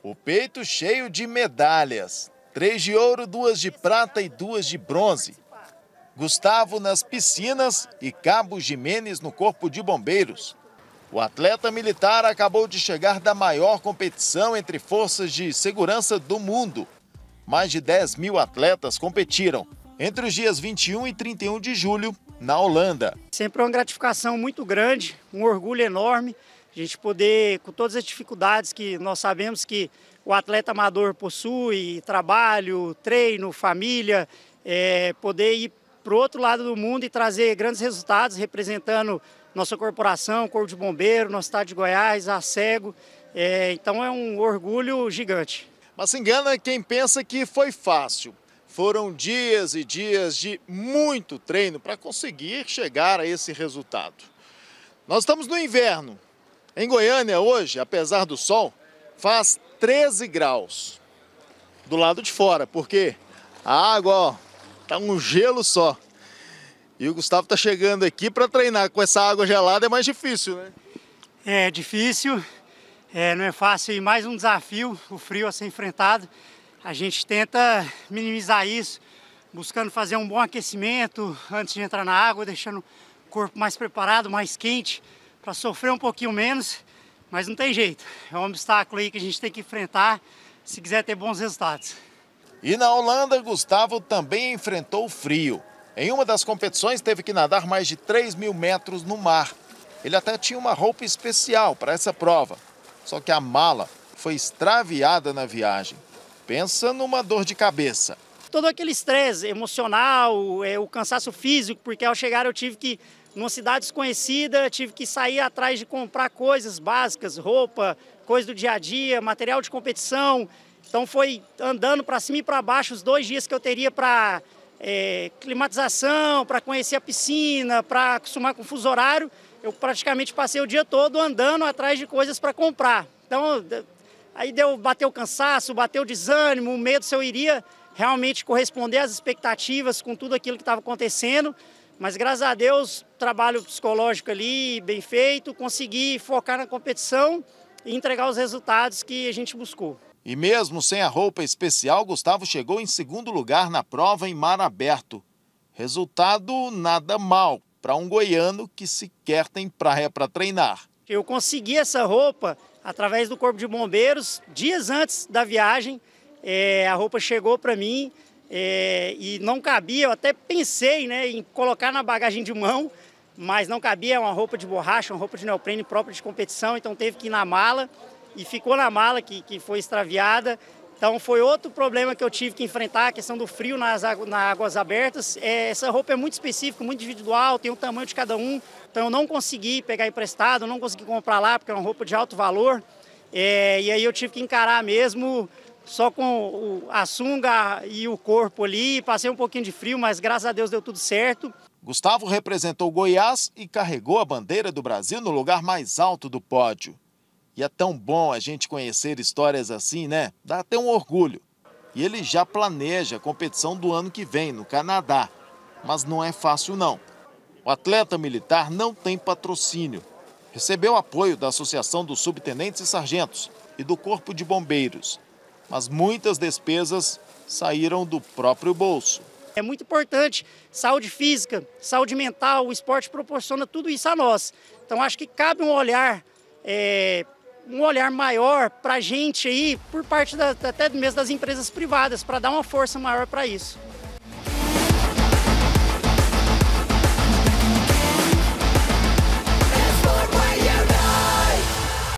O peito cheio de medalhas: três de ouro, duas de prata e duas de bronze. Gustavo nas piscinas e Cabo Jimenez no Corpo de Bombeiros. O atleta militar acabou de chegar da maior competição entre forças de segurança do mundo. Mais de 10 mil atletas competiram entre os dias 21 e 31 de julho na Holanda. Sempre uma gratificação muito grande, um orgulho enorme a gente poder, com todas as dificuldades que nós sabemos que o atleta amador possui, trabalho, treino, família, é, poder ir para o outro lado do mundo e trazer grandes resultados representando nossa corporação, Corpo de Bombeiro, nosso estado de Goiás, a cego É, então é um orgulho gigante. Mas se engana quem pensa que foi fácil. Foram dias e dias de muito treino para conseguir chegar a esse resultado. Nós estamos no inverno em Goiânia, hoje, apesar do sol, faz 13 graus do lado de fora, porque a água ó, tá um gelo só. E o Gustavo tá chegando aqui para treinar com essa água gelada é mais difícil, né? É difícil, é, não é fácil e mais um desafio, o frio a ser enfrentado. A gente tenta minimizar isso, buscando fazer um bom aquecimento antes de entrar na água, deixando o corpo mais preparado, mais quente para sofrer um pouquinho menos, mas não tem jeito. É um obstáculo aí que a gente tem que enfrentar se quiser ter bons resultados. E na Holanda, Gustavo também enfrentou frio. Em uma das competições, teve que nadar mais de 3 mil metros no mar. Ele até tinha uma roupa especial para essa prova. Só que a mala foi extraviada na viagem. Pensa numa dor de cabeça todo aquele estresse emocional, é, o cansaço físico, porque ao chegar eu tive que, numa cidade desconhecida, tive que sair atrás de comprar coisas básicas, roupa, coisa do dia a dia, material de competição. Então foi andando para cima e para baixo os dois dias que eu teria para é, climatização, para conhecer a piscina, para acostumar com o fuso horário. Eu praticamente passei o dia todo andando atrás de coisas para comprar. Então, aí deu, bateu o cansaço, bateu o desânimo, o medo se eu iria realmente corresponder às expectativas com tudo aquilo que estava acontecendo. Mas graças a Deus, trabalho psicológico ali bem feito, consegui focar na competição e entregar os resultados que a gente buscou. E mesmo sem a roupa especial, Gustavo chegou em segundo lugar na prova em mar aberto. Resultado nada mal para um goiano que sequer tem praia para treinar. Eu consegui essa roupa através do Corpo de Bombeiros dias antes da viagem é, a roupa chegou para mim é, e não cabia. Eu até pensei né, em colocar na bagagem de mão, mas não cabia. É uma roupa de borracha, uma roupa de neoprene própria de competição, então teve que ir na mala e ficou na mala que, que foi extraviada. Então foi outro problema que eu tive que enfrentar, a questão do frio nas, nas águas abertas. É, essa roupa é muito específica, muito individual, tem o um tamanho de cada um. Então eu não consegui pegar emprestado, não consegui comprar lá, porque é uma roupa de alto valor. É, e aí eu tive que encarar mesmo só com a sunga e o corpo ali. Passei um pouquinho de frio, mas graças a Deus deu tudo certo. Gustavo representou Goiás e carregou a bandeira do Brasil no lugar mais alto do pódio. E é tão bom a gente conhecer histórias assim, né? Dá até um orgulho. E ele já planeja a competição do ano que vem no Canadá. Mas não é fácil não. O atleta militar não tem patrocínio. Recebeu apoio da Associação dos Subtenentes e Sargentos e do Corpo de Bombeiros mas muitas despesas saíram do próprio bolso. É muito importante saúde física, saúde mental, o esporte proporciona tudo isso a nós. Então acho que cabe um olhar, é, um olhar maior para a gente aí, por parte da, até mesmo das empresas privadas, para dar uma força maior para isso.